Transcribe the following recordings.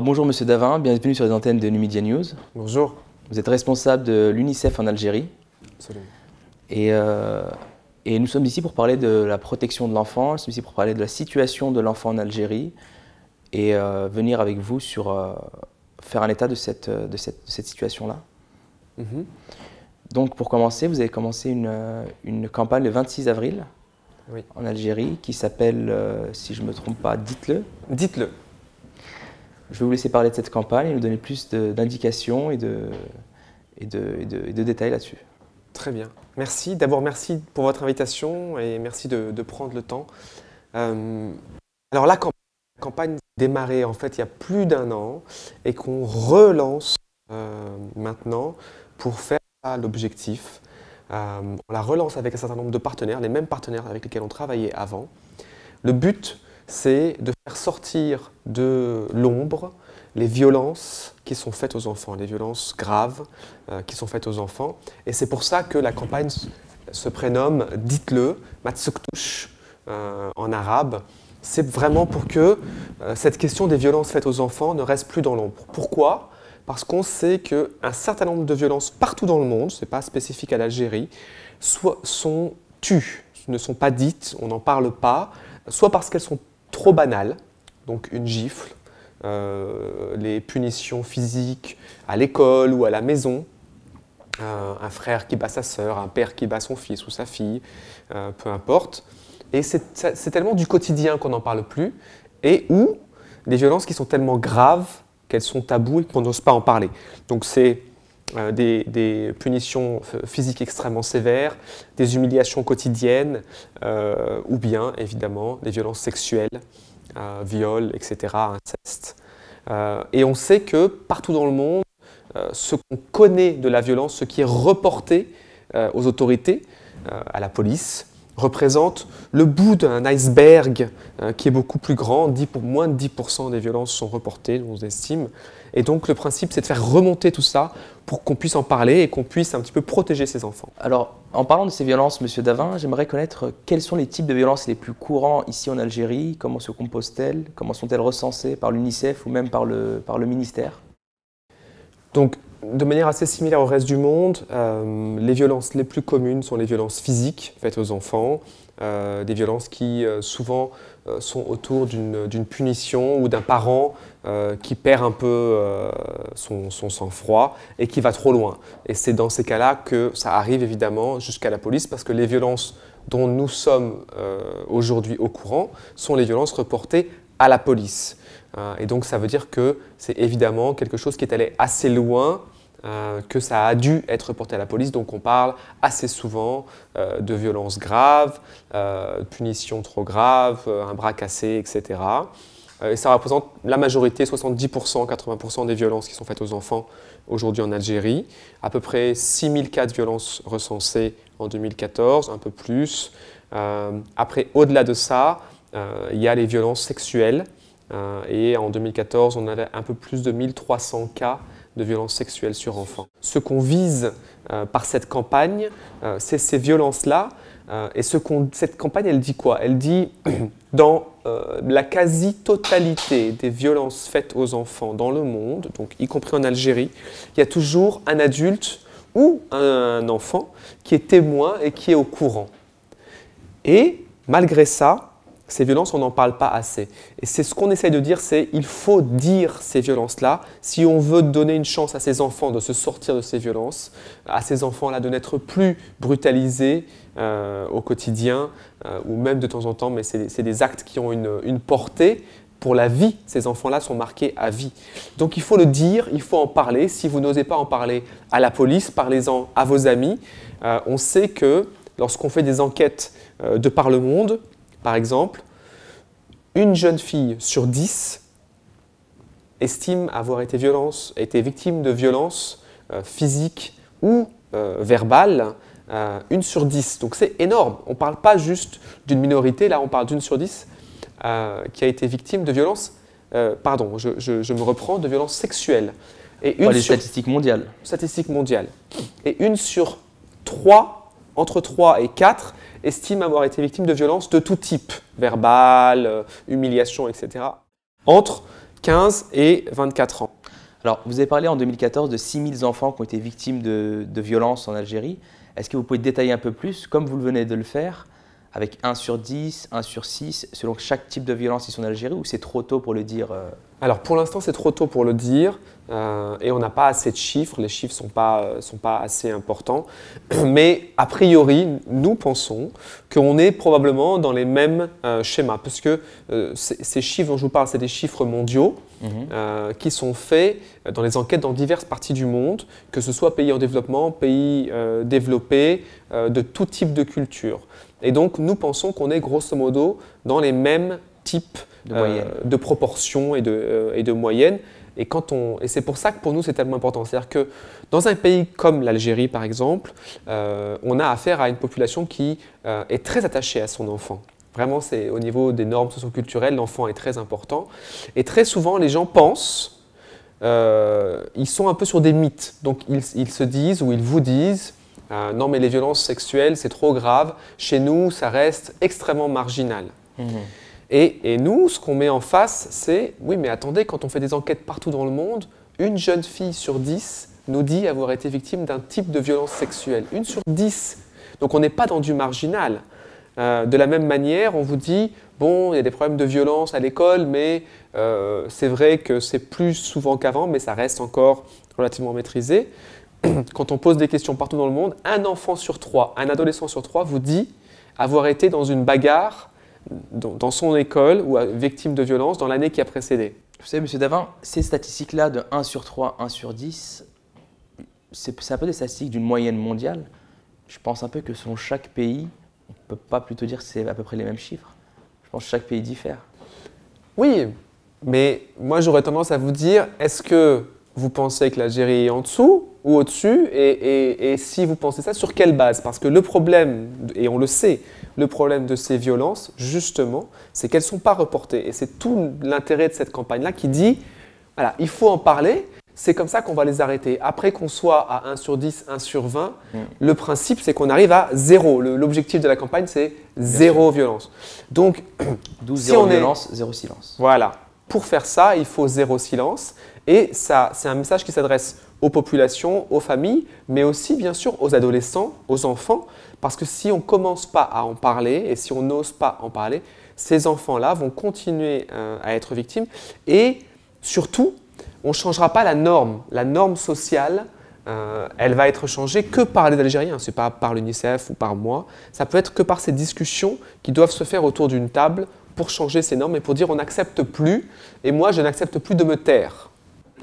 bonjour Monsieur Davin, bienvenue sur les antennes de Numidia News. Bonjour. Vous êtes responsable de l'UNICEF en Algérie. Absolument. Et, euh, et, nous sommes ici pour parler de la protection de l'enfant, nous sommes ici pour parler de la situation de l'enfant en Algérie et euh, venir avec vous sur euh, faire un état de cette, de cette, situation-là. Mhm. Donc pour commencer, vous avez commencé une, campagne le 26 avril en Algérie qui s'appelle, si je ne me trompe pas, Dites-le. Dites-le je vais vous laisser parler de cette campagne et nous donner plus d'indications et de, détails là-dessus. Très bien. Merci. D'abord, merci pour votre invitation et merci de, prendre le temps. Euh, alors, la campagne, la campagne en fait il y a plus d'un an et qu'on relance euh, maintenant pour faire l'objectif. Euh, on la relance avec un certain nombre de partenaires, les mêmes partenaires avec lesquels on travaillait avant. Le but, c'est de faire sortir de l'ombre les violences qui sont faites aux enfants, les violences graves euh, qui sont faites aux enfants. Et c'est pour ça que la campagne se prénomme Dites-le, Matsuktouch euh, en arabe. C'est vraiment pour que euh, cette question des violences faites aux enfants ne reste plus dans l'ombre. Pourquoi Parce qu'on sait qu'un certain nombre de violences partout dans le monde, ce n'est pas spécifique à l'Algérie, sont tues, ne sont pas dites, on n'en parle pas, soit parce qu'elles sont trop banales, donc une gifle, euh, les punitions physiques à l'école ou à la maison, euh, un frère qui bat sa sœur, un père qui bat son fils ou sa fille, euh, peu importe. Et c'est tellement du quotidien qu'on n'en parle plus, et ou des violences qui sont tellement graves qu'elles sont taboues et qu'on n'ose pas en parler. Donc c'est euh, des, punitions euh, physiques extrêmement sévères, des humiliations quotidiennes, euh, ou bien évidemment des violences sexuelles, viols, etc., inceste. et on sait que partout dans le monde, ce qu'on connaît de la violence, ce qui est reporté aux autorités, à la police, représente le bout d'un iceberg hein, qui est beaucoup plus grand. dit pour, moins de 10% des violences sont reportées, on estime. Et donc le principe, c'est de faire remonter tout ça pour qu'on puisse en parler et qu'on puisse un petit peu protéger ces enfants. Alors, en parlant de ces violences, Monsieur Davin, j'aimerais connaître euh, quels sont les types de violences les plus courants ici en Algérie, comment se composent-elles, comment sont-elles recensées par l'UNICEF ou même par le, par le ministère Donc, de manière assez similaire au reste du monde, euh, les violences les plus communes sont les violences physiques faites aux enfants, euh, des violences qui euh, souvent sont autour d'une punition ou d'un parent qui perd un peu son, son sang-froid et qui va trop loin. Et c'est dans ces cas-là que ça arrive évidemment jusqu'à la police parce que les violences dont nous sommes aujourd'hui au courant sont les violences reportées à la police. Euh, et donc ça veut dire que c'est évidemment quelque chose qui est allé assez loin, euh, que ça a dû être porté à la police. Donc on parle assez souvent euh, de violences graves, de punitions trop graves, un bras cassé, etc. Et ça représente la majorité, 70%, 80% des violences qui sont faites aux enfants aujourd'hui en Algérie. À peu près 6000 cas de violences recensées en 2014, un peu plus. après, au-delà de ça, il y a les violences sexuelles euh, et en 2014, on avait un peu plus de 1300 cas de violences sexuelles sur enfants. Ce qu'on vise euh, par cette campagne, euh, c'est ces violences-là. et ce cette campagne, elle dit quoi Elle dit, dans la quasi-totalité des violences faites aux enfants dans le monde, donc y compris en Algérie, il y a toujours un adulte ou un enfant qui est témoin et qui est au courant. Et malgré ça, ces violences, on n'en parle pas assez. Et c'est ce qu'on essaye de dire, c'est il faut dire ces violences-là si on veut donner une chance à ces enfants de se sortir de ces violences, à ces enfants-là de n'être plus brutalisés euh, au quotidien euh, ou même de temps en temps, mais c'est des actes qui ont une, portée pour la vie. Ces enfants-là sont marqués à vie. Donc il faut le dire, il faut en parler. Si vous n'osez pas en parler à la police, parlez-en à vos amis. Euh, on sait que lorsqu'on fait des enquêtes de par le monde, par exemple, une jeune fille sur dix estime avoir été, violence, été victime de violences euh, physiques ou euh, verbales, euh, une sur dix. Donc c'est énorme. On ne parle pas juste d'une minorité, là on parle d'une sur dix qui a été victime de violences, pardon, je, me reprends, de violence sexuelles. Et une les statistiques mondiales. Statistiques mondiales. Et une sur trois, entre trois et quatre, estime avoir été victime de violences de tout type, verbales, euh, humiliations, etc., entre 15 et 24 ans. Alors, vous avez parlé en 2014 de 6000 enfants qui ont été victimes de, de violences en Algérie. Est-ce que vous pouvez détailler un peu plus, comme vous le venez de le faire, avec 1 sur 10, 1 sur 6, selon chaque type de violence ici en Algérie, ou c'est trop tôt pour le dire euh Alors pour l'instant, c'est trop tôt pour le dire, euh, et on n'a pas assez de chiffres, les chiffres ne sont pas, euh, sont pas assez importants, mais a priori, nous pensons qu'on est probablement dans les mêmes schémas, parce que ces chiffres dont je vous parle, c'est des chiffres mondiaux, mhm. qui sont faits dans les enquêtes dans diverses parties du monde, que ce soit pays en développement, pays développés, de tout type de culture. Et donc, nous pensons qu'on est grosso modo dans les mêmes types de, euh, proportions et de, euh, et de moyennes. Et, quand on, et c'est pour ça que pour nous, c'est tellement important. C'est-à-dire que dans un pays comme l'Algérie, par exemple, euh, on a affaire à une population qui est très attachée à son enfant. Vraiment, c'est au niveau des normes socioculturelles, l'enfant est très important. Et très souvent, les gens pensent, ils sont un peu sur des mythes. Donc, ils, ils se disent ou ils vous disent, euh, non, mais les violences sexuelles, c'est trop grave. Chez nous, ça reste extrêmement marginal. Mhm. Et, nous, ce qu'on met en face, c'est oui, mais attendez, quand on fait des enquêtes partout dans le monde, une jeune fille sur dix nous dit avoir été victime d'un type de violence sexuelle. Une sur dix. Donc on n'est pas dans du marginal. Euh, de la même manière, on vous dit bon, il y a des problèmes de violence à l'école, mais euh, c'est vrai que c'est plus souvent qu'avant, mais ça reste encore relativement maîtrisé. quand on pose des questions partout dans le monde, un enfant sur trois, un adolescent sur trois vous dit avoir été dans une bagarre dans son école ou victime de violence dans l'année qui a précédé. Vous savez, monsieur Davin, ces statistiques-là de 1 sur 3, 1 sur 10, c'est un peu des statistiques d'une moyenne mondiale. Je pense un peu que selon chaque pays, on ne peut pas plutôt dire que c'est à peu près les mêmes chiffres. Je pense que chaque pays diffère. Oui, mais moi j'aurais tendance à vous dire, est-ce que vous pensez que l'Algérie est en dessous ou au-dessus et, si vous pensez ça, sur quelle base Parce que le problème, et on le sait, le problème de ces violences, justement, c'est qu'elles ne sont pas reportées. Et c'est tout l'intérêt de cette campagne-là qui dit, voilà, il faut en parler, c'est comme ça qu'on va les arrêter. Après qu'on soit à 1 sur 10, 1 sur 20, mm. le principe, c'est qu'on arrive à zéro. L'objectif de la campagne, c'est zéro violence. Donc, 12 si on est... zéro silence. Voilà. Pour faire ça, il faut zéro silence. Et ça, c'est un message qui s'adresse aux populations, aux familles, mais aussi bien sûr aux adolescents, aux enfants, parce que si on ne commence pas à en parler et si on n'ose pas en parler, ces enfants-là vont continuer euh, à être victimes et surtout, on ne changera pas la norme, la norme sociale. Euh, elle va être changée que par les Algériens, c'est pas par l'UNICEF ou par moi. Ça peut être que par ces discussions qui doivent se faire autour d'une table pour changer ces normes et pour dire on n'accepte plus, et moi je n'accepte plus de me taire.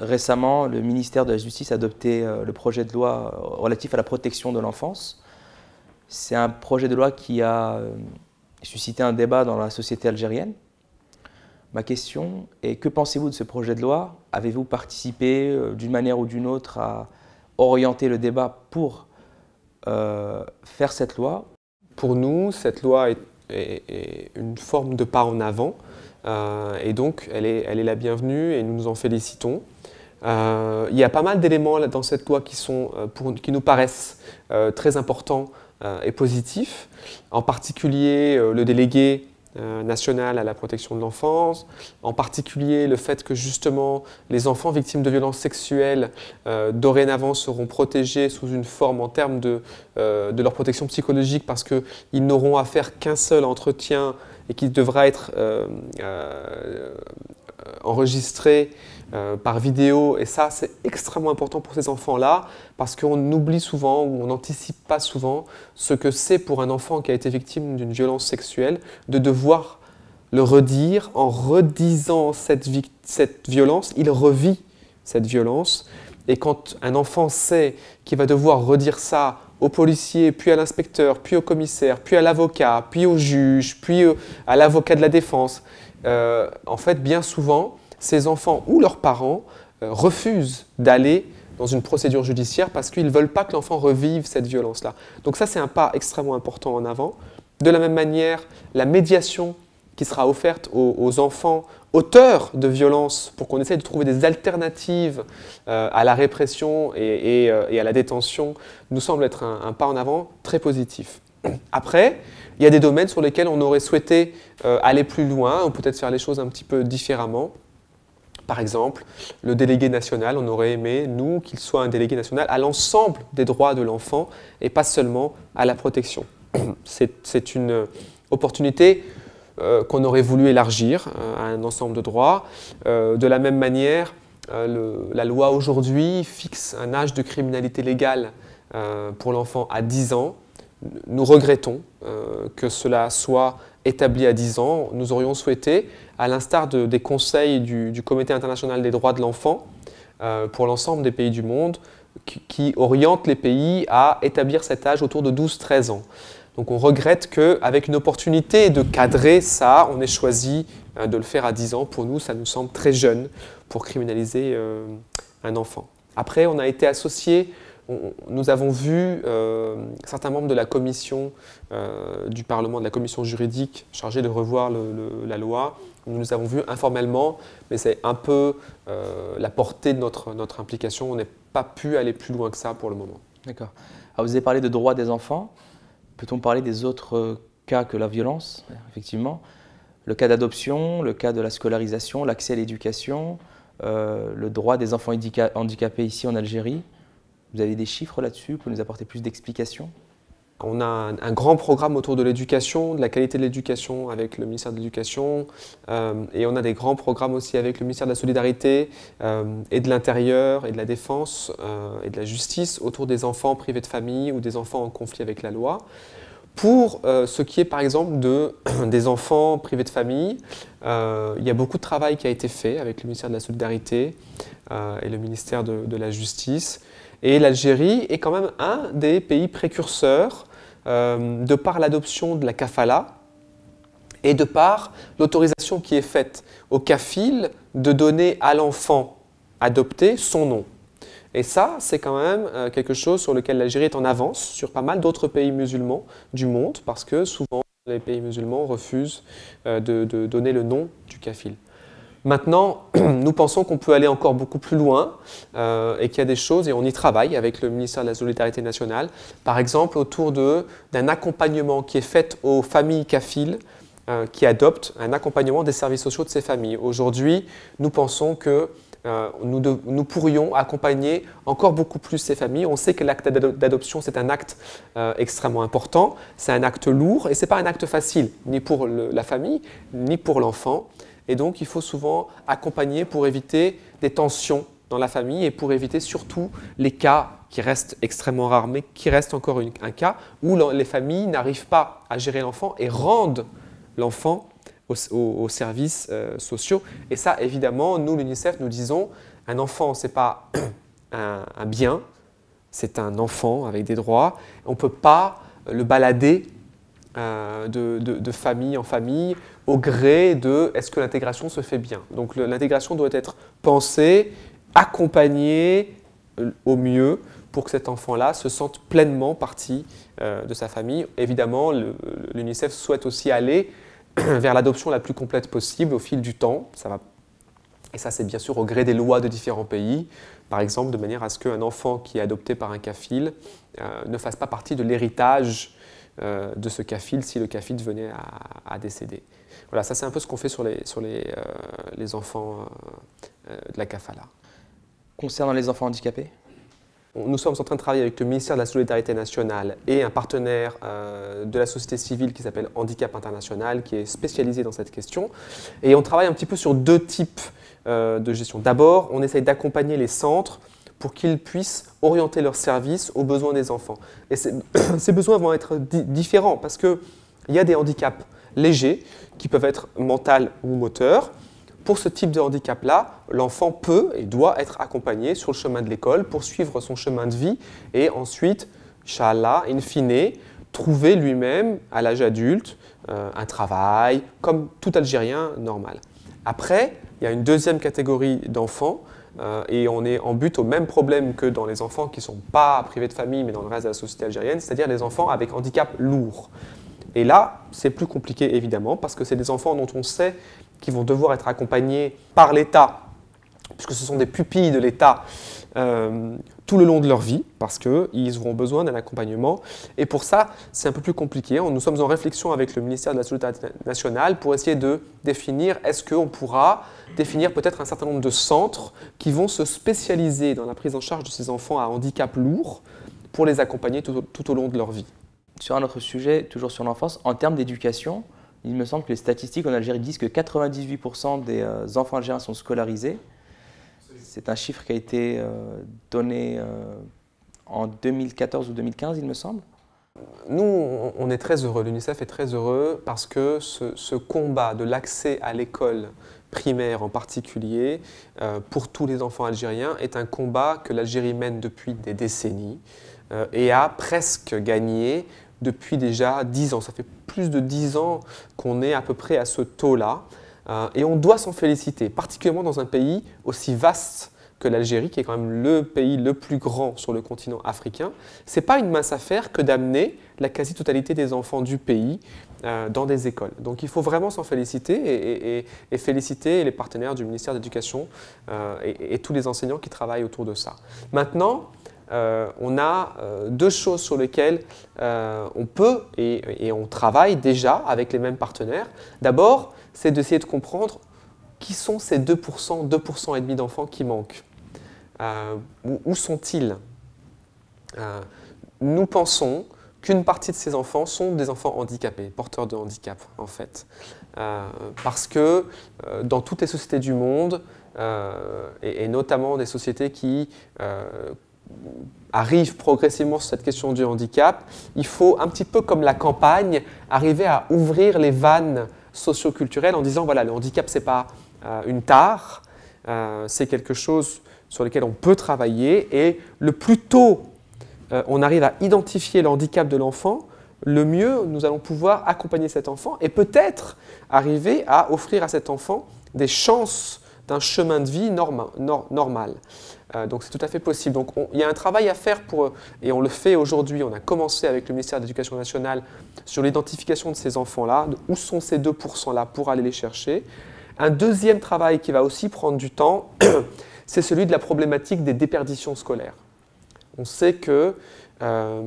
Récemment, le ministère de la Justice a adopté euh, le projet de loi euh, relatif à la protection de l'enfance. C'est un projet de loi qui a euh, suscité un débat dans la société algérienne. Ma question est que pensez-vous de ce projet de loi Avez-vous participé d'une manière ou d'une autre à orienter le débat pour faire cette loi Pour nous, cette loi est, une forme de pas en avant et donc elle est, elle est la bienvenue et nous nous en félicitons. Euh, il y a pas mal d'éléments dans cette loi qui, sont, euh, qui nous paraissent euh, très importants et positifs, en particulier le délégué national à la protection de l'enfance, en particulier le fait que justement les enfants victimes de violences sexuelles dorénavant seront protégés sous une forme en termes de, leur protection psychologique parce qu'ils n'auront à faire qu'un seul entretien et qu'il devra être enregistré euh, par vidéo. Et ça, c'est extrêmement important pour ces enfants-là parce qu'on oublie souvent ou on n'anticipe pas souvent ce que c'est pour un enfant qui a été victime d'une violence sexuelle de devoir le redire. En redisant cette, violence, il revit cette violence. Et quand un enfant sait qu'il va devoir redire ça au policier, puis à l'inspecteur, puis au commissaire, puis à l'avocat, puis au juge, puis à l'avocat de la défense, euh, en fait, bien souvent, ces enfants ou leurs parents euh, refusent d'aller dans une procédure judiciaire parce qu'ils ne veulent pas que l'enfant revive cette violence-là. Donc ça, c'est un pas extrêmement important en avant. De la même manière, la médiation qui sera offerte aux, enfants auteurs de violences pour qu'on essaye de trouver des alternatives euh, à la répression euh, et, à la détention nous semble être un, pas en avant très positif. Après, il y a des domaines sur lesquels on aurait souhaité aller plus loin ou peut-être faire les choses un petit peu différemment. Par exemple, le délégué national, on aurait aimé, nous, qu'il soit un délégué national à l'ensemble des droits de l'enfant et pas seulement à la protection. C'est une opportunité euh, qu'on aurait voulu élargir euh, à un ensemble de droits. Euh, de la même manière, la loi aujourd'hui fixe un âge de criminalité légale pour l'enfant à 10 ans. Nous regrettons que cela soit établi à 10 ans. Nous aurions souhaité à l'instar des conseils du, Comité international des droits de l'enfant euh, pour l'ensemble des pays du monde, qui, orientent les pays à établir cet âge autour de 12-13 ans. Donc on regrette qu'avec une opportunité de cadrer ça, on ait choisi euh, de le faire à 10 ans. Pour nous, ça nous semble très jeune pour criminaliser euh, un enfant. Après, on a été associé, nous avons vu certains membres de la commission du Parlement, de la commission juridique chargée de revoir la loi, nous nous avons vus informellement, mais c'est un peu euh, la portée de notre, implication. On n'est pas pu aller plus loin que ça pour le moment. D'accord. Alors ah, vous avez parlé de droits des enfants. Peut-on parler des autres euh, cas que la violence, effectivement Le cas d'adoption, le cas de la scolarisation, l'accès à l'éducation, euh, le droit des enfants handicapés ici en Algérie. Vous avez des chiffres là-dessus Vous nous apporter plus d'explications on a un, grand programme autour de l'éducation, de la qualité de l'éducation avec le ministère de l'Éducation, euh, et on a des grands programmes aussi avec le ministère de la Solidarité euh, et de l'Intérieur et de la Défense euh, et de la Justice autour des enfants privés de famille ou des enfants en conflit avec la loi. Pour ce qui est par exemple des enfants privés de famille, il y a beaucoup de travail qui a été fait avec le ministère de la Solidarité et le ministère de la Justice et l'Algérie est quand même un des pays précurseurs euh, de par l'adoption de la kafala et de par l'autorisation qui est faite au kafil de donner à l'enfant adopté son nom. Et ça, c'est quand même euh, quelque chose sur lequel l'Algérie est en avance sur pas mal d'autres pays musulmans du monde, parce que souvent les pays musulmans refusent euh, de donner le nom du kafil. Maintenant, nous pensons qu'on peut aller encore beaucoup plus loin euh, et qu'il y a des choses, et on y travaille avec le ministère de la Solidarité nationale, par exemple autour d'un accompagnement qui est fait aux familles CAFIL euh, qui adoptent un accompagnement des services sociaux de ces familles. Aujourd'hui, nous pensons que euh, nous, pourrions accompagner encore beaucoup plus ces familles. On sait que l'acte d'adoption, c'est un acte extrêmement important, c'est un acte lourd et ce n'est pas un acte facile, ni pour la famille, ni pour l'enfant. Et donc, il faut souvent accompagner pour éviter des tensions dans la famille et pour éviter surtout les cas qui restent extrêmement rares, mais qui restent encore un cas où les familles n'arrivent pas à gérer l'enfant et rendent l'enfant aux, services euh, sociaux. Et ça, évidemment, nous, l'UNICEF, nous disons, un enfant, ce n'est pas un, bien, c'est un enfant avec des droits. On ne peut pas le balader euh, de famille en famille au gré de est-ce que l'intégration se fait bien. Donc l'intégration doit être pensée, accompagnée euh, au mieux pour que cet enfant-là se sente pleinement partie euh, de sa famille. Évidemment, l'UNICEF souhaite aussi aller vers l'adoption la plus complète possible au fil du temps. Ça va et ça, c'est bien sûr au gré des lois de différents pays, par exemple de manière à ce qu'un enfant qui est adopté par un kafil euh, ne fasse pas partie de l'héritage de ce kafil si le kafil venait à décéder. Voilà, ça c'est un peu ce qu'on fait sur les, sur les, euh, enfants euh, euh, de la CAFALA. Concernant les enfants handicapés nous sommes en train de travailler avec le ministère de la Solidarité nationale et un partenaire de la société civile qui s'appelle Handicap International, qui est spécialisé dans cette question. Et on travaille un petit peu sur deux types de gestion. D'abord, on essaye d'accompagner les centres pour qu'ils puissent orienter leurs services aux besoins des enfants. Et ces besoins vont être différents parce qu'il y a des handicaps légers, qui peuvent être mentales ou moteurs. Pour ce type de handicap-là, l'enfant peut et doit être accompagné sur le chemin de l'école pour suivre son chemin de vie et ensuite, inshallah, in fine, trouver lui-même, à l'âge adulte, euh, un travail, comme tout Algérien normal. Après, il y a une deuxième catégorie d'enfants, euh, et on est en but au même problème que dans les enfants qui ne sont pas privés de famille, mais dans le reste de la société algérienne, c'est-à-dire les enfants avec handicap lourd. Et là, c'est plus compliqué évidemment parce que c'est des enfants dont on sait qu'ils vont devoir être accompagnés par l'État, puisque ce sont des pupilles de l'État euh, tout le long de leur vie, parce qu'ils auront besoin d'un accompagnement. Et pour ça, c'est un peu plus compliqué. Nous sommes en réflexion avec le ministère de la Solidarité nationale pour essayer de définir, est-ce qu'on pourra définir peut-être un certain nombre de centres qui vont se spécialiser dans la prise en charge de ces enfants à handicap lourd pour les accompagner tout au long de leur vie sur un autre sujet, toujours sur l'enfance, en termes d'éducation, il me semble que les statistiques en Algérie disent que 98% des euh, enfants algériens sont scolarisés. C'est un chiffre qui a été euh, donné euh, en 2014 ou 2015, il me semble. Nous, on est très heureux, l'UNICEF est très heureux parce que ce, combat de l'accès à l'école primaire en particulier, pour tous les enfants algériens, est un combat que l'Algérie mène depuis des décennies et a presque gagné depuis déjà 10 ans. Ça fait plus de 10 ans qu'on est à peu près à ce taux-là. Euh, et on doit s'en féliciter, particulièrement dans un pays aussi vaste que l'Algérie, qui est quand même le pays le plus grand sur le continent africain. Ce n'est pas une mince affaire que d'amener la quasi-totalité des enfants du pays euh, dans des écoles. Donc il faut vraiment s'en féliciter et, féliciter les partenaires du ministère de l'Éducation euh, et, et, tous les enseignants qui travaillent autour de ça. Maintenant, euh, on a euh, deux choses sur lesquelles euh, on peut et, on travaille déjà avec les mêmes partenaires. D'abord, c'est d'essayer de comprendre qui sont ces 2%, 2% et demi d'enfants qui manquent. où, sont-ils Nous pensons qu'une partie de ces enfants sont des enfants handicapés, porteurs de handicap en fait. parce que dans toutes les sociétés du monde, et, notamment des sociétés qui arrive progressivement sur cette question du handicap, il faut, un petit peu comme la campagne, arriver à ouvrir les vannes socioculturelles en disant, voilà, le handicap, ce n'est pas euh, une tare, euh, c'est quelque chose sur lequel on peut travailler, et le plus tôt euh, on arrive à identifier le handicap de l'enfant, le mieux nous allons pouvoir accompagner cet enfant et peut-être arriver à offrir à cet enfant des chances d'un chemin de vie normal. Euh, donc c'est tout à fait possible. Donc il y a un travail à faire pour, euh, et on le fait aujourd'hui, on a commencé avec le ministère de l'Éducation nationale sur l'identification de ces enfants-là, où sont ces 2%-là pour aller les chercher. Un deuxième travail qui va aussi prendre du temps, c'est celui de la problématique des déperditions scolaires. On sait que euh,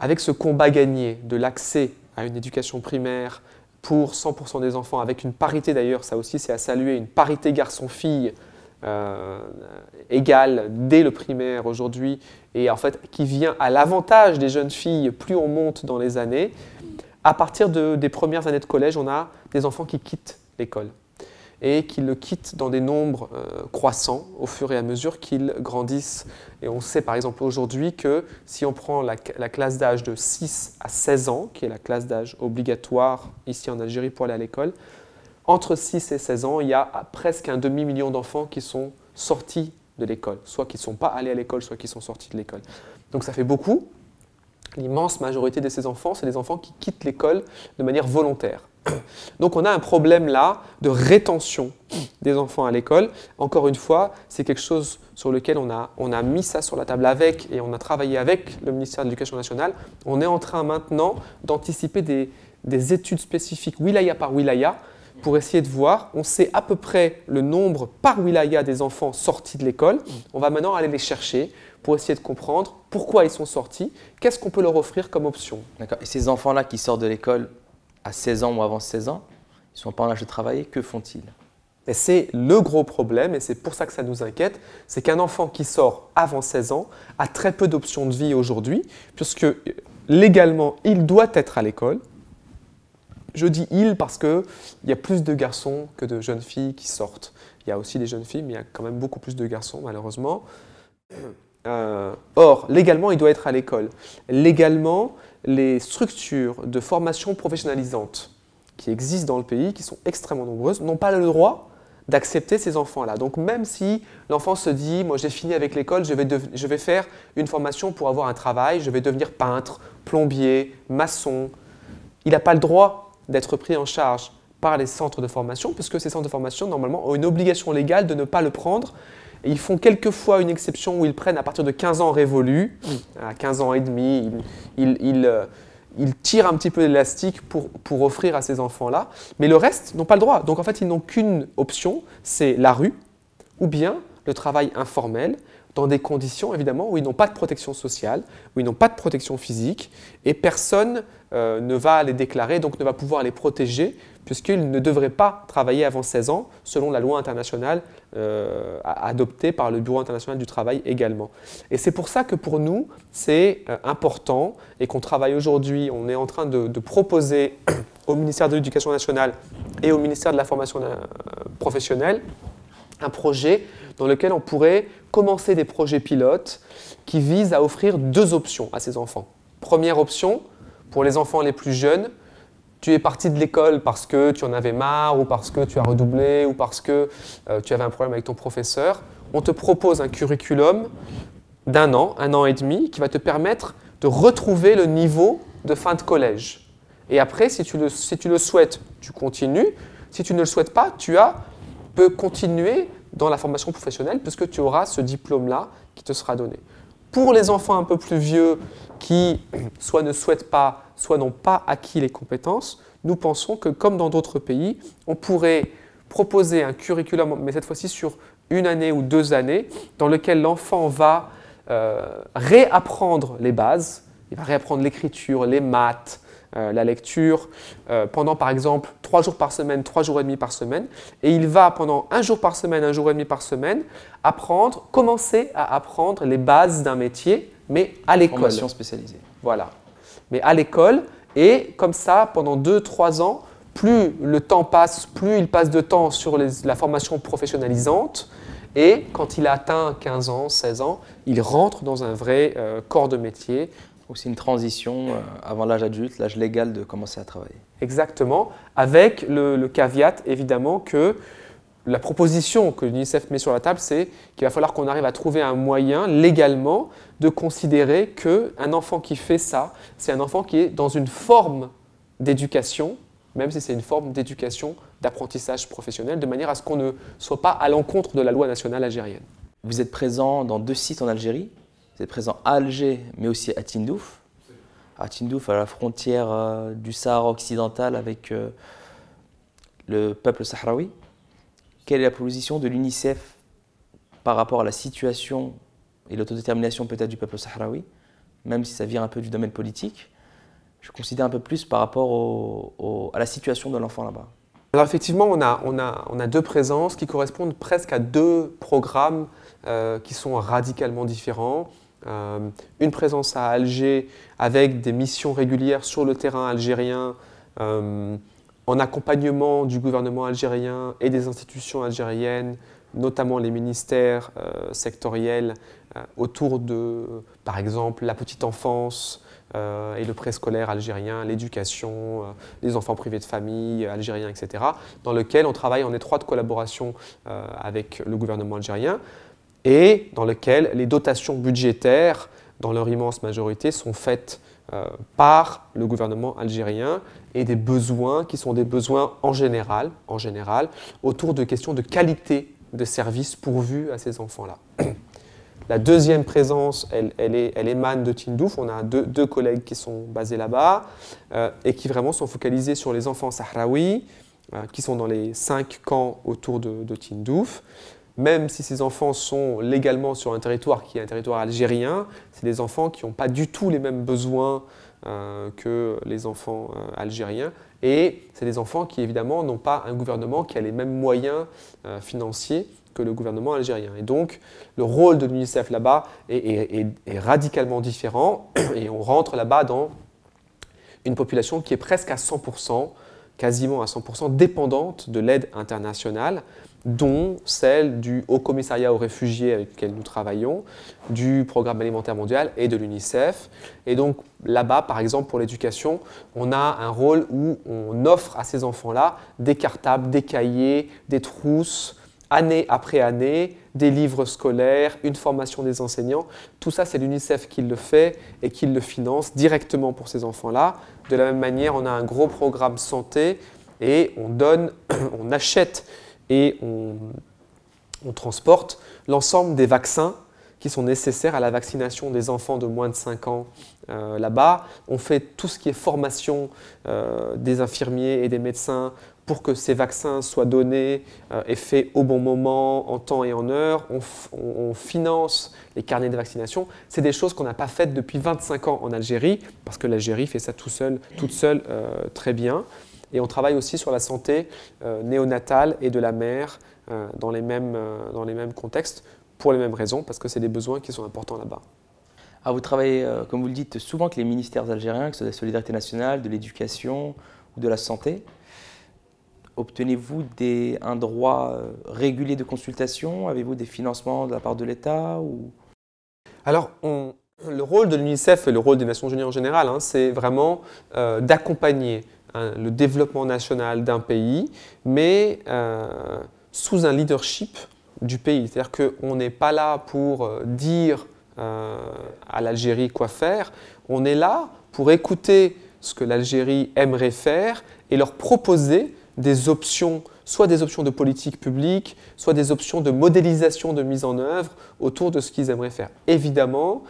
avec ce combat gagné de l'accès à une éducation primaire pour 100% des enfants, avec une parité d'ailleurs, ça aussi c'est à saluer, une parité garçon-fille euh, égal dès le primaire aujourd'hui et en fait qui vient à l'avantage des jeunes filles plus on monte dans les années. À partir des premières années de collège, on a des enfants qui quittent l'école et qui le quittent dans des nombres euh, croissants au fur et à mesure qu'ils grandissent. Et on sait par exemple aujourd'hui que si on prend la, la classe d'âge de 6 à 16 ans, qui est la classe d'âge obligatoire ici en Algérie pour aller à l'école, entre 6 et 16 ans, il y a presque un demi-million d'enfants qui sont sortis de l'école, soit qui ne sont pas allés à l'école, soit qui sont sortis de l'école. Donc ça fait beaucoup. L'immense majorité de ces enfants, c'est des enfants qui quittent l'école de manière volontaire. Donc on a un problème là de rétention des enfants à l'école. Encore une fois, c'est quelque chose sur lequel on a, on a mis ça sur la table avec et on a travaillé avec le ministère de l'Éducation nationale. On est en train maintenant d'anticiper des, des études spécifiques wilaya par wilaya pour essayer de voir. On sait à peu près le nombre par wilaya des enfants sortis de l'école. On va maintenant aller les chercher pour essayer de comprendre pourquoi ils sont sortis, qu'est-ce qu'on peut leur offrir comme option. D'accord. Et ces enfants-là qui sortent de l'école à 16 ans ou avant 16 ans, ils ne sont pas en âge de travailler, que font-ils Et c'est le gros problème, et c'est pour ça que ça nous inquiète, c'est qu'un enfant qui sort avant 16 ans a très peu d'options de vie aujourd'hui, puisque euh, légalement, il doit être à l'école, je dis il parce qu'il y a plus de garçons que de jeunes filles qui sortent. Il y a aussi des jeunes filles, mais il y a quand même beaucoup plus de garçons, malheureusement. Euh, or, légalement, il doit être à l'école. Légalement, les structures de formation professionnalisante qui existent dans le pays, qui sont extrêmement nombreuses, n'ont pas le droit d'accepter ces enfants-là. Donc même si l'enfant se dit, moi j'ai fini avec l'école, je, je, vais faire une formation pour avoir un travail, je vais devenir peintre, plombier, maçon, il n'a pas le droit d'être pris en charge par les centres de formation, puisque ces centres de formation, normalement, ont une obligation légale de ne pas le prendre. Et ils font quelquefois une exception où ils prennent à partir de 15 ans révolus, à 15 ans et demi, euh, ils, tirent un petit peu l'élastique pour, pour offrir à ces enfants-là. Mais le reste n'ont pas le droit. Donc en fait, ils n'ont qu'une option, c'est la rue ou bien le travail informel dans des conditions évidemment où ils n'ont pas de protection sociale, où ils n'ont pas de protection physique, et personne euh, ne va les déclarer, donc ne va pouvoir les protéger, puisqu'ils ne devraient pas travailler avant 16 ans, selon la loi internationale euh, adoptée par le Bureau international du travail également. Et c'est pour ça que pour nous, c'est euh, important, et qu'on travaille aujourd'hui, on est en train de proposer au ministère de l'Éducation nationale et au ministère de la Formation professionnelle un projet dans lequel on pourrait commencer des projets pilotes qui visent à offrir deux options à ces enfants. Première option, pour les enfants les plus jeunes, tu es parti de l'école parce que tu en avais marre ou parce que tu as redoublé ou parce que euh, tu avais un problème avec ton professeur. On te propose un curriculum d'un an, un an et demi, qui va te permettre de retrouver le niveau de fin de collège. Et après, si si tu le souhaites, tu continues. Si tu ne le souhaites pas, tu as peut continuer dans la formation professionnelle puisque tu auras ce diplôme-là qui te sera donné. Pour les enfants un peu plus vieux qui soit ne souhaitent pas, soit n'ont pas acquis les compétences, nous pensons que comme dans d'autres pays, on pourrait proposer un curriculum, mais cette fois-ci sur une année ou deux années, dans lequel l'enfant va euh, réapprendre les bases, il va réapprendre l'écriture, les maths, euh, la lecture euh, pendant par exemple trois jours par semaine, trois jours et demi par semaine, et il va pendant un jour par semaine, un jour et demi par semaine, apprendre, commencer à apprendre les bases d'un métier, mais à l'école. Formation spécialisée. Voilà. Mais à l'école, et comme ça, pendant deux, trois ans, plus le temps passe, plus il passe de temps sur la formation professionnalisante, et quand il a atteint 15 ans, 16 ans, il rentre dans un vrai euh, corps de métier ou c'est une transition euh, avant l'âge adulte, l'âge légal de commencer à travailler. Exactement, avec le, le caveat évidemment que la proposition que l'UNICEF met sur la table, c'est qu'il va falloir qu'on arrive à trouver un moyen légalement de considérer qu'un enfant qui fait ça, c'est un enfant qui est dans une forme d'éducation, même si c'est une forme d'éducation, d'apprentissage professionnel, de manière à ce qu'on ne soit pas à l'encontre de la loi nationale algérienne. Vous êtes présent dans deux sites en Algérie, c'est présent à Alger, mais aussi à Tindouf. À Tindouf, à la frontière euh, du Sahara occidental avec euh, le peuple sahraoui. Quelle est la position de l'UNICEF par rapport à la situation et l'autodétermination peut-être du peuple sahraoui, même si ça vient un peu du domaine politique Je considère un peu plus par rapport à la situation de l'enfant là-bas. Alors effectivement, on a, deux présences qui correspondent presque à deux programmes euh, qui sont radicalement différents. Euh, une présence à Alger avec des missions régulières sur le terrain algérien euh, en accompagnement du gouvernement algérien et des institutions algériennes, notamment les ministères euh, sectoriels, autour de, par exemple, la petite enfance et le préscolaire algérien, l'éducation, les enfants privés de famille algériens, etc., dans lequel on travaille en étroite collaboration avec le gouvernement algérien et dans lequel les dotations budgétaires, dans leur immense majorité, sont faites euh, par le gouvernement algérien et des besoins qui sont des besoins en général, en général autour de questions de qualité de services pourvus à ces enfants-là. La deuxième présence, elle, est, elle, émane de Tindouf. On a deux, deux collègues qui sont basés là-bas euh, et qui vraiment sont focalisés sur les enfants sahraouis euh, qui sont dans les cinq camps autour de, de Tindouf même si ces enfants sont légalement sur un territoire qui est un territoire algérien, c'est des enfants qui n'ont pas du tout les mêmes besoins euh, que les enfants euh, algériens. Et c'est des enfants qui, évidemment, n'ont pas un gouvernement qui a les mêmes moyens euh, financiers que le gouvernement algérien. Et donc, le rôle de l'UNICEF là-bas est radicalement différent. Et on rentre là-bas dans une population qui est presque à 100%, quasiment à 100%, dépendante de l'aide internationale dont celle du Haut Commissariat aux réfugiés avec lequel nous travaillons, du Programme alimentaire mondial et de l'UNICEF. Et donc là-bas, par exemple, pour l'éducation, on a un rôle où on offre à ces enfants-là des cartables, des cahiers, des trousses, année après année, des livres scolaires, une formation des enseignants. Tout ça, c'est l'UNICEF qui le fait et qui le finance directement pour ces enfants-là. De la même manière, on a un gros programme santé et on donne, on achète et on, transporte l'ensemble des vaccins qui sont nécessaires à la vaccination des enfants de moins de 5 ans euh, là-bas. On fait tout ce qui est formation euh, des infirmiers et des médecins pour que ces vaccins soient donnés euh, et faits au bon moment, en temps et en heure. On, finance les carnets de vaccination. C'est des choses qu'on n'a pas faites depuis 25 ans en Algérie, parce que l'Algérie fait ça tout seul, toute seule très bien. Et on travaille aussi sur la santé euh, néonatale et de la mère euh, dans les, mêmes, euh, dans les mêmes contextes, pour les mêmes raisons, parce que c'est des besoins qui sont importants là-bas. Ah, vous travaillez, comme vous le dites, souvent avec les ministères algériens, que ce soit de la solidarité nationale, de l'éducation ou de la santé. Obtenez-vous un droit régulier de consultation Avez-vous des financements de la part de l'État ou... Alors, le rôle de l'UNICEF et le rôle des Nations Unies en général, hein, c'est vraiment d'accompagner le développement national d'un pays, mais euh, sous un leadership du pays. C'est-à-dire qu'on n'est pas là pour euh, dire euh, à l'Algérie quoi faire, on est là pour écouter ce que l'Algérie aimerait faire et leur proposer des options, soit des options de politique publique, soit des options de modélisation de mise en œuvre autour de ce qu'ils aimeraient faire. Évidemment,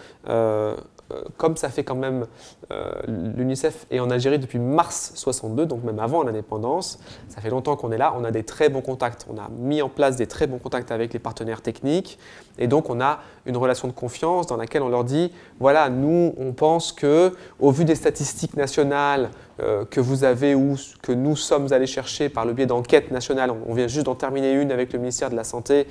euh, comme ça fait quand même, euh, l'UNICEF est en Algérie depuis mars 62, donc même avant l'indépendance, ça fait longtemps qu'on est là, on a des très bons contacts, on a mis en place des très bons contacts avec les partenaires techniques, et donc on a une relation de confiance dans laquelle on leur dit, voilà, nous on pense que, au vu des statistiques nationales euh, que vous avez ou que nous sommes allés chercher par le biais d'enquêtes nationales, on vient juste d'en terminer une avec le ministère de la Santé,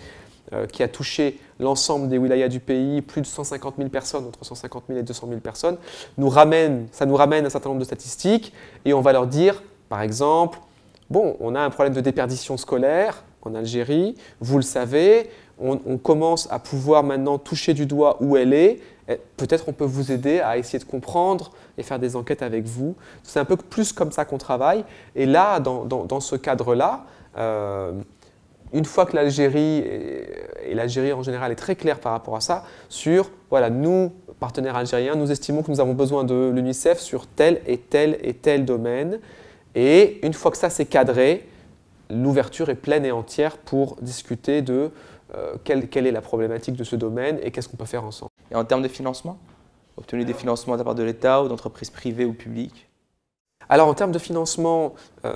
euh, qui a touché l'ensemble des wilayas du pays, plus de 150 000 personnes, entre 150 000 et 200 000 personnes, nous ramène, ça nous ramène un certain nombre de statistiques et on va leur dire, par exemple, bon, on a un problème de déperdition scolaire en Algérie, vous le savez, on, commence à pouvoir maintenant toucher du doigt où elle est, peut-être on peut vous aider à essayer de comprendre et faire des enquêtes avec vous. C'est un peu plus comme ça qu'on travaille. Et là, dans, ce cadre-là, euh, une fois que l'Algérie, et l'Algérie en général est très claire par rapport à ça, sur, voilà, nous, partenaires algériens, nous estimons que nous avons besoin de l'UNICEF sur tel et tel et tel domaine. Et une fois que ça s'est cadré, l'ouverture est pleine et entière pour discuter de euh, quelle, est la problématique de ce domaine et qu'est-ce qu'on peut faire ensemble. Et en termes de financement Obtenir des financements de la part de l'État ou d'entreprises privées ou publiques alors en termes de financement, euh,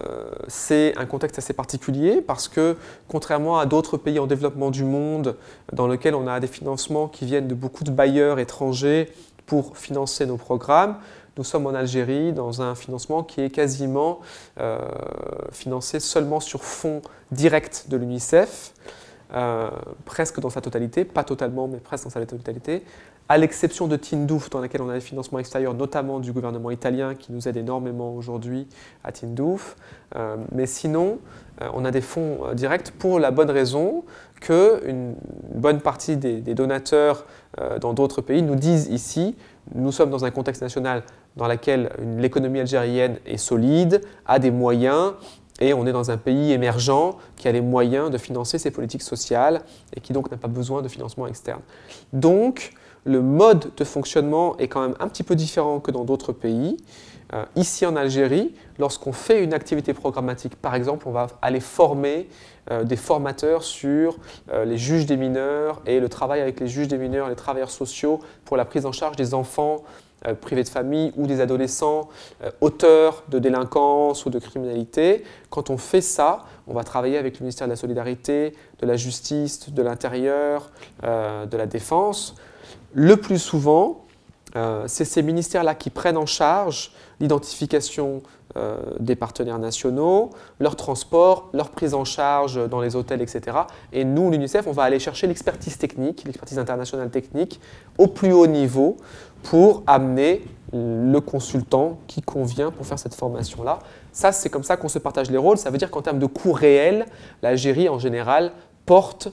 c'est un contexte assez particulier parce que contrairement à d'autres pays en développement du monde dans lesquels on a des financements qui viennent de beaucoup de bailleurs étrangers pour financer nos programmes, nous sommes en Algérie dans un financement qui est quasiment euh, financé seulement sur fonds directs de l'UNICEF. Euh, presque dans sa totalité, pas totalement, mais presque dans sa totalité, à l'exception de Tindouf, dans laquelle on a des financements extérieurs, notamment du gouvernement italien qui nous aide énormément aujourd'hui à Tindouf. Euh, mais sinon, euh, on a des fonds euh, directs pour la bonne raison que une bonne partie des, des donateurs dans d'autres pays nous disent ici, nous sommes dans un contexte national dans lequel l'économie algérienne est solide, a des moyens, et on est dans un pays émergent qui a les moyens de financer ses politiques sociales et qui donc n'a pas besoin de financement externe. Donc, le mode de fonctionnement est quand même un petit peu différent que dans d'autres pays. Euh, ici en Algérie, lorsqu'on fait une activité programmatique, par exemple, on va aller former euh, des formateurs sur euh, les juges des mineurs et le travail avec les juges des mineurs, les travailleurs sociaux pour la prise en charge des enfants euh, privés de famille ou des adolescents euh, auteurs de délinquance ou de criminalité. Quand on fait ça, on va travailler avec le ministère de la Solidarité, de la Justice, de l'Intérieur, euh, de la Défense. Le plus souvent, c'est ces ministères-là qui prennent en charge l'identification des partenaires nationaux, leur transport, leur prise en charge dans les hôtels, etc. Et nous, l'UNICEF, on va aller chercher l'expertise technique, l'expertise internationale technique, au plus haut niveau, pour amener le consultant qui convient pour faire cette formation-là. Ça, c'est comme ça qu'on se partage les rôles. Ça veut dire qu'en termes de coûts réels, l'Algérie, en général, porte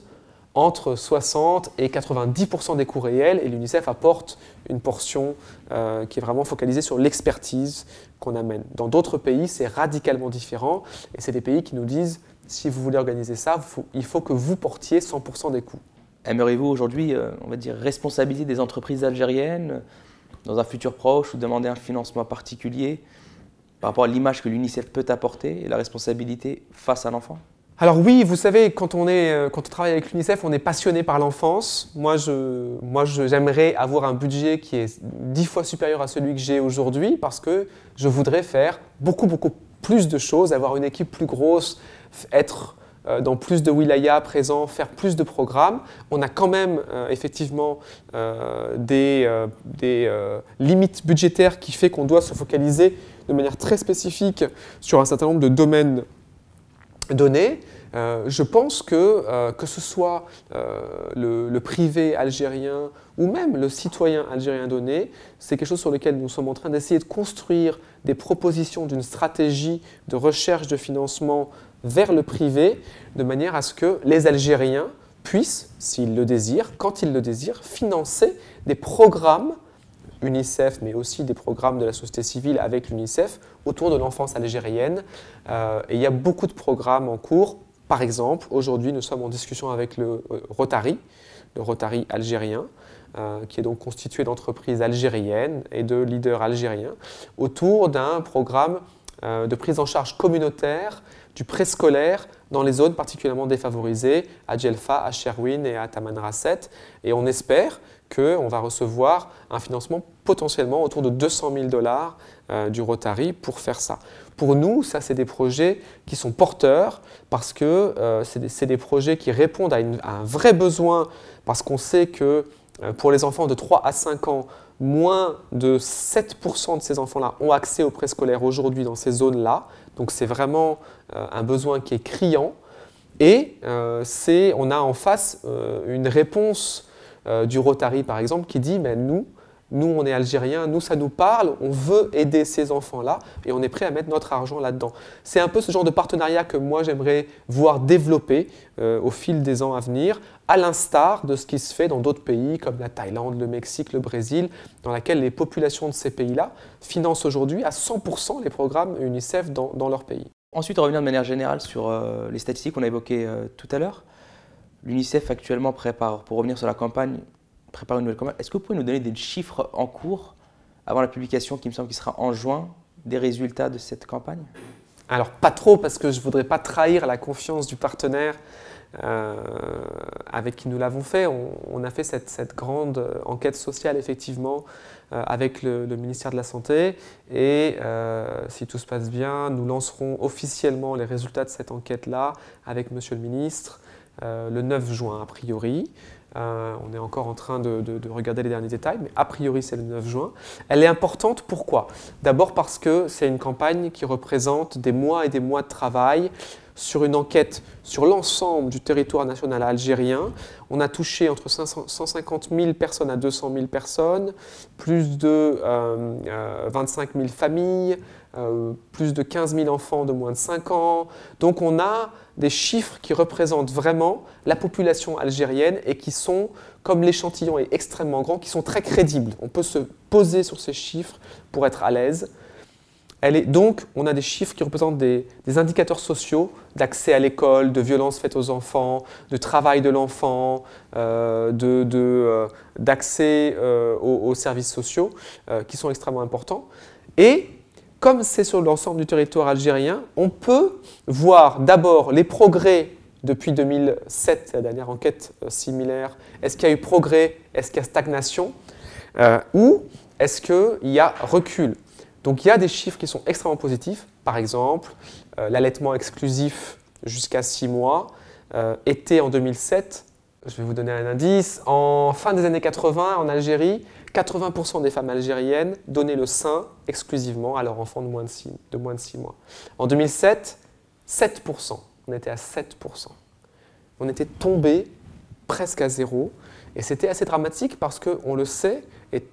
entre 60 et 90 des coûts réels et l'UNICEF apporte une portion euh, qui est vraiment focalisée sur l'expertise qu'on amène. Dans d'autres pays, c'est radicalement différent et c'est des pays qui nous disent si vous voulez organiser ça, il faut que vous portiez 100 des coûts aimeriez-vous aujourd'hui, euh, on va dire, responsabiliser des entreprises algériennes dans un futur proche ou demander un financement particulier par rapport à l'image que l'UNICEF peut apporter et la responsabilité face à l'enfant alors oui, vous savez, quand on, est, euh, quand on travaille avec l'UNICEF, on est passionné par l'enfance. Moi, moi j'aimerais avoir un budget qui est dix fois supérieur à celui que j'ai aujourd'hui parce que je voudrais faire beaucoup, beaucoup plus de choses, avoir une équipe plus grosse, être euh, dans plus de wilaya présents, faire plus de programmes. On a quand même euh, effectivement euh, des, limites budgétaires qui fait qu'on doit se focaliser de manière très spécifique sur un certain nombre de domaines donnés. je pense que, que ce soit le, privé algérien ou même le citoyen algérien donné, c'est quelque chose sur lequel nous sommes en train d'essayer de construire des propositions d'une stratégie de recherche de financement vers le privé, de manière à ce que les Algériens puissent, s'ils le désirent, quand ils le désirent, financer des programmes UNICEF, mais aussi des programmes de la société civile avec l'UNICEF autour de l'enfance algérienne. Euh, et il y a beaucoup de programmes en cours. Par exemple, aujourd'hui, nous sommes en discussion avec le euh, Rotary, le Rotary algérien, euh, qui est donc constitué d'entreprises algériennes et de leaders algériens, autour d'un programme de prise en charge communautaire du préscolaire dans les zones particulièrement défavorisées, à Djelfa, à Sherwin et à Tamanrasset. Et on espère qu'on va recevoir un financement potentiellement autour de 200 000 dollars euh, du Rotary pour faire ça. Pour nous, ça, c'est des projets qui sont porteurs parce que euh, c'est des, projets qui répondent à, un vrai besoin parce qu'on sait que euh, pour les enfants de 3 à 5 ans, moins de 7% de ces enfants-là ont accès au préscolaire aujourd'hui dans ces zones-là. Donc c'est vraiment euh, un besoin qui est criant. Et euh, on a en face euh, une réponse du Rotary, par exemple, qui dit, mais nous, nous, on est Algériens, nous, ça nous parle, on veut aider ces enfants-là et on est prêt à mettre notre argent là-dedans. C'est un peu ce genre de partenariat que moi, j'aimerais voir développer euh, au fil des ans à venir, à l'instar de ce qui se fait dans d'autres pays comme la Thaïlande, le Mexique, le Brésil, dans laquelle les populations de ces pays-là financent aujourd'hui à 100% les programmes UNICEF dans, dans, leur pays. Ensuite, revenir de manière générale sur euh, les statistiques qu'on a évoquées euh, tout à l'heure. L'UNICEF actuellement prépare, pour revenir sur la campagne, préparer une nouvelle campagne. Est-ce que vous pouvez nous donner des chiffres en cours avant la publication qui me semble qu'il sera en juin des résultats de cette campagne Alors pas trop parce que je ne voudrais pas trahir la confiance du partenaire euh, avec qui nous l'avons fait. On, a fait cette, grande euh, enquête sociale effectivement euh, avec le, ministère de la Santé et si tout se passe bien, nous lancerons officiellement les résultats de cette enquête-là avec Monsieur le ministre le 9 juin a priori. Euh, on est encore en train de, regarder les derniers détails, mais a priori c'est le 9 juin. Elle est importante, pourquoi D'abord parce que c'est une campagne qui représente des mois et des mois de travail sur une enquête sur l'ensemble du territoire national algérien. On a touché entre 150 000 personnes à 200 000 personnes, plus de 25 euh, 000 euh, familles, plus de 15 000 enfants de moins de 5 ans. Donc on a des chiffres qui représentent vraiment la population algérienne et qui sont, comme l'échantillon est extrêmement grand, qui sont très crédibles. On peut se poser sur ces chiffres pour être à l'aise. donc, on a des chiffres qui représentent des, indicateurs sociaux d'accès à l'école, de violences faites aux enfants, de travail de l'enfant, euh, euh, d'accès euh, aux, aux, services sociaux, qui sont extrêmement importants. Et comme c'est sur l'ensemble du territoire algérien, on peut voir d'abord les progrès depuis 2007, la dernière enquête euh, similaire. Est-ce qu'il y a eu progrès Est-ce qu'il y a stagnation euh, Ou est-ce qu'il y a recul Donc il y a des chiffres qui sont extrêmement positifs. Par exemple, euh, l'allaitement exclusif jusqu'à 6 mois était en 2007, je vais vous donner un indice, en fin des années 80 en Algérie, 80% des femmes algériennes donnaient le sein exclusivement à leur enfant de moins de 6, mois. En 2007, 7%. On était à 7%. On était tombé presque à zéro. Et c'était assez dramatique parce que, on le sait, et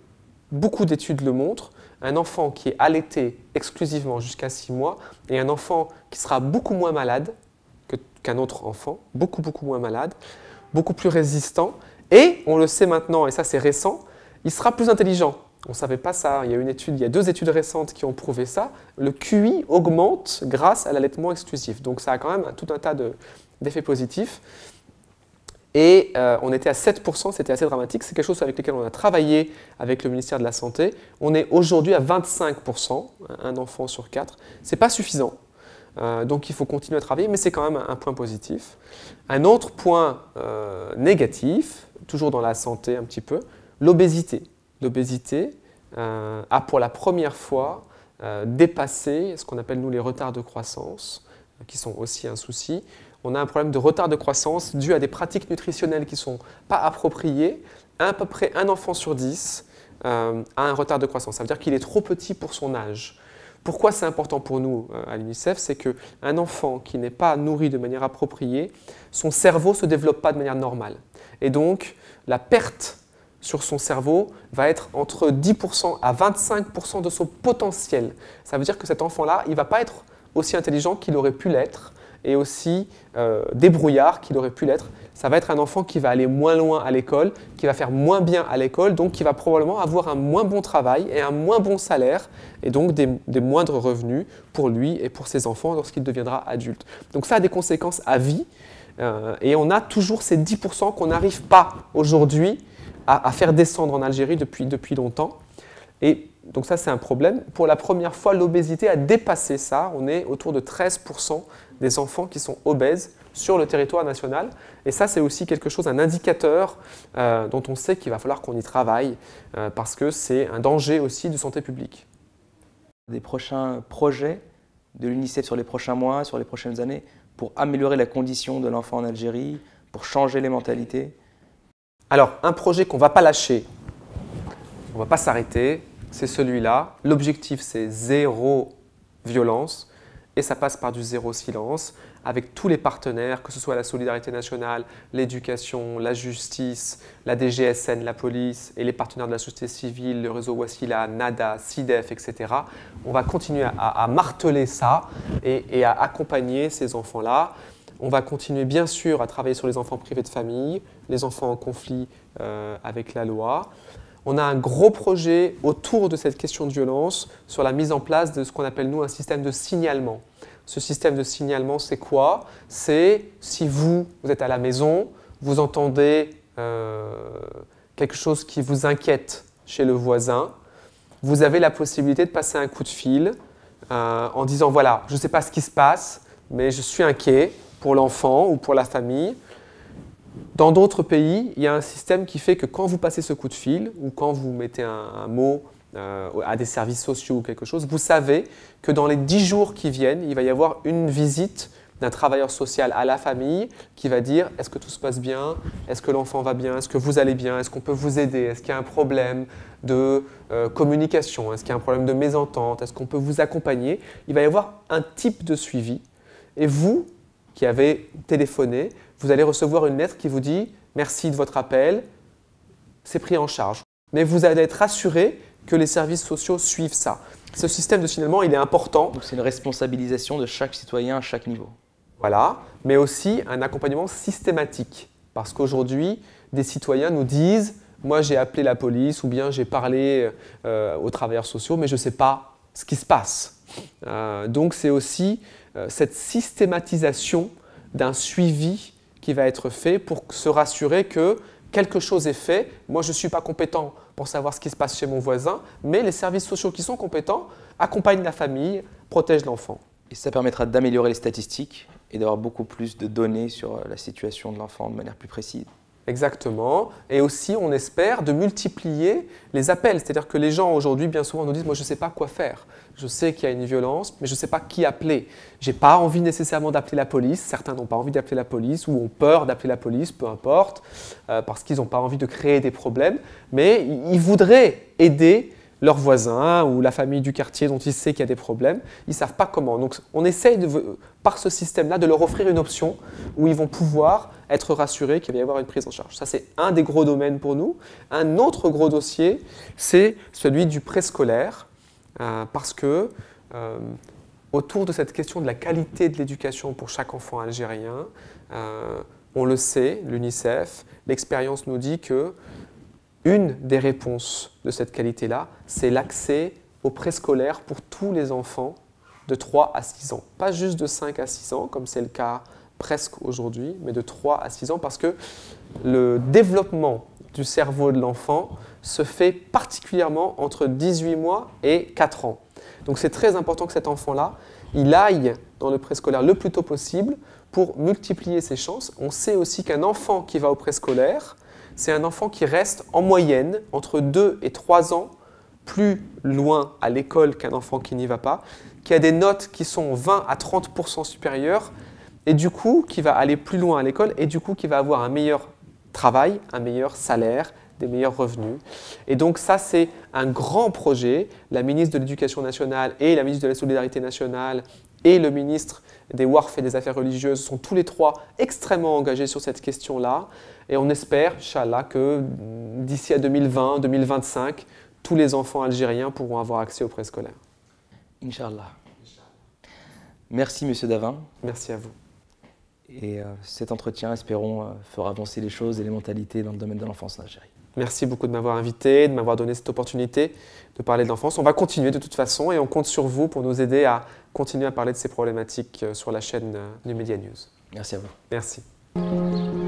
beaucoup d'études le montrent, un enfant qui est allaité exclusivement jusqu'à 6 mois est un enfant qui sera beaucoup moins malade qu'un autre enfant, beaucoup beaucoup moins malade, beaucoup plus résistant, et on le sait maintenant, et ça c'est récent, il sera plus intelligent. On ne savait pas ça. Il y, a une étude, il y a deux études récentes qui ont prouvé ça. Le QI augmente grâce à l'allaitement exclusif. Donc ça a quand même tout un tas d'effets positifs. Et euh, on était à 7%, c'était assez dramatique. C'est quelque chose avec lequel on a travaillé avec le ministère de la Santé. On est aujourd'hui à 25%, un enfant sur quatre. Ce n'est pas suffisant. Euh, donc il faut continuer à travailler, mais c'est quand même un point positif. Un autre point euh, négatif, toujours dans la santé un petit peu, L'obésité. L'obésité euh, a pour la première fois euh, dépassé ce qu'on appelle nous les retards de croissance, euh, qui sont aussi un souci. On a un problème de retard de croissance dû à des pratiques nutritionnelles qui ne sont pas appropriées. À peu près un enfant sur dix a un retard de croissance. Ça veut dire qu'il est trop petit pour son âge. Pourquoi c'est important pour nous à l'UNICEF C'est qu'un enfant qui n'est pas nourri de manière appropriée, son cerveau ne se développe pas de manière normale. Et donc, la perte sur son cerveau va être entre 10% à 25% de son potentiel. Ça veut dire que cet enfant-là, il ne va pas être aussi intelligent qu'il aurait pu l'être et aussi euh, débrouillard qu'il aurait pu l'être. Ça va être un enfant qui va aller moins loin à l'école, qui va faire moins bien à l'école, donc qui va probablement avoir un moins bon travail et un moins bon salaire, et donc des, moindres revenus pour lui et pour ses enfants lorsqu'il deviendra adulte. Donc ça a des conséquences à vie, euh, et on a toujours ces 10% qu'on n'arrive pas aujourd'hui à, faire descendre en Algérie depuis, depuis longtemps. Et donc ça, c'est un problème. Pour la première fois, l'obésité a dépassé ça. On est autour de 13% des enfants qui sont obèses sur le territoire national. Et ça, c'est aussi quelque chose, un indicateur euh, dont on sait qu'il va falloir qu'on y travaille, euh, parce que c'est un danger aussi de santé publique. Des prochains projets de l'UNICEF sur les prochains mois, sur les prochaines années, pour améliorer la condition de l'enfant en Algérie, pour changer les mentalités alors, un projet qu'on ne va pas lâcher, on ne va pas s'arrêter, c'est celui-là. L'objectif, c'est zéro violence et ça passe par du zéro silence avec tous les partenaires, que ce soit la solidarité nationale, l'éducation, la justice, la DGSN, la police et les partenaires de la société civile, le réseau Wassila, NADA, SIDEF, etc. On va continuer à, marteler ça et à accompagner ces enfants-là. On va continuer bien sûr à travailler sur les enfants privés de famille, les enfants en conflit euh, avec la loi. On a un gros projet autour de cette question de violence sur la mise en place de ce qu'on appelle nous un système de signalement. Ce système de signalement, c'est quoi C'est si vous, vous êtes à la maison, vous entendez euh, quelque chose qui vous inquiète chez le voisin, vous avez la possibilité de passer un coup de fil euh, en disant voilà, je ne sais pas ce qui se passe, mais je suis inquiet, pour l'enfant ou pour la famille. Dans d'autres pays, il y a un système qui fait que quand vous passez ce coup de fil ou quand vous mettez un, mot euh, à des services sociaux ou quelque chose, vous savez que dans les dix jours qui viennent, il va y avoir une visite d'un travailleur social à la famille qui va dire est-ce que tout se passe bien Est-ce que l'enfant va bien Est-ce que vous allez bien Est-ce qu'on peut vous aider Est-ce qu'il y a un problème de euh, communication Est-ce qu'il y a un problème de mésentente Est-ce qu'on peut vous accompagner Il va y avoir un type de suivi. Et vous, qui avait téléphoné, vous allez recevoir une lettre qui vous dit merci de votre appel, c'est pris en charge. Mais vous allez être assuré que les services sociaux suivent ça. Ce système de signalement, il est important. Donc c'est une responsabilisation de chaque citoyen à chaque niveau. Voilà, mais aussi un accompagnement systématique. Parce qu'aujourd'hui, des citoyens nous disent, moi j'ai appelé la police ou bien j'ai parlé euh, aux travailleurs sociaux, mais je ne sais pas ce qui se passe. Euh, donc c'est aussi euh, cette systématisation d'un suivi qui va être fait pour se rassurer que quelque chose est fait. Moi, je ne suis pas compétent pour savoir ce qui se passe chez mon voisin, mais les services sociaux qui sont compétents accompagnent la famille, protègent l'enfant. Et ça permettra d'améliorer les statistiques et d'avoir beaucoup plus de données sur la situation de l'enfant de manière plus précise. Exactement. Et aussi, on espère de multiplier les appels. C'est-à-dire que les gens aujourd'hui, bien souvent, nous disent, moi, je ne sais pas quoi faire. Je sais qu'il y a une violence, mais je ne sais pas qui appeler. J'ai pas envie nécessairement d'appeler la police. Certains n'ont pas envie d'appeler la police ou ont peur d'appeler la police, peu importe, euh, parce qu'ils n'ont pas envie de créer des problèmes. Mais ils voudraient aider leurs voisins ou la famille du quartier dont ils savent qu'il y a des problèmes. Ils ne savent pas comment. Donc on essaye, de, par ce système-là, de leur offrir une option où ils vont pouvoir être rassurés qu'il va y avoir une prise en charge. Ça, c'est un des gros domaines pour nous. Un autre gros dossier, c'est celui du préscolaire, euh, parce que euh, autour de cette question de la qualité de l'éducation pour chaque enfant algérien, euh, on le sait, l'UNICEF, l'expérience nous dit que une des réponses de cette qualité-là, c'est l'accès au préscolaire pour tous les enfants de 3 à 6 ans. Pas juste de 5 à 6 ans, comme c'est le cas presque aujourd'hui, mais de 3 à 6 ans, parce que le développement du cerveau de l'enfant se fait particulièrement entre 18 mois et 4 ans. Donc c'est très important que cet enfant-là, il aille dans le préscolaire le plus tôt possible pour multiplier ses chances. On sait aussi qu'un enfant qui va au préscolaire c'est un enfant qui reste en moyenne entre 2 et 3 ans plus loin à l'école qu'un enfant qui n'y va pas, qui a des notes qui sont 20 à 30% supérieures, et du coup qui va aller plus loin à l'école, et du coup qui va avoir un meilleur travail, un meilleur salaire, des meilleurs revenus. Et donc ça, c'est un grand projet. La ministre de l'Éducation nationale et la ministre de la Solidarité nationale et le ministre des Warf et des Affaires religieuses sont tous les trois extrêmement engagés sur cette question-là. Et on espère, Inch'Allah, que d'ici à 2020, 2025, tous les enfants algériens pourront avoir accès au préscolaire. Inch'Allah. Merci, Monsieur Davin. Merci à vous. Et euh, cet entretien, espérons, euh, fera avancer les choses et les mentalités dans le domaine de l'enfance en Algérie. Merci beaucoup de m'avoir invité, de m'avoir donné cette opportunité de parler de l'enfance. On va continuer de toute façon et on compte sur vous pour nous aider à continuer à parler de ces problématiques euh, sur la chaîne euh, du Media News. Merci à vous. Merci.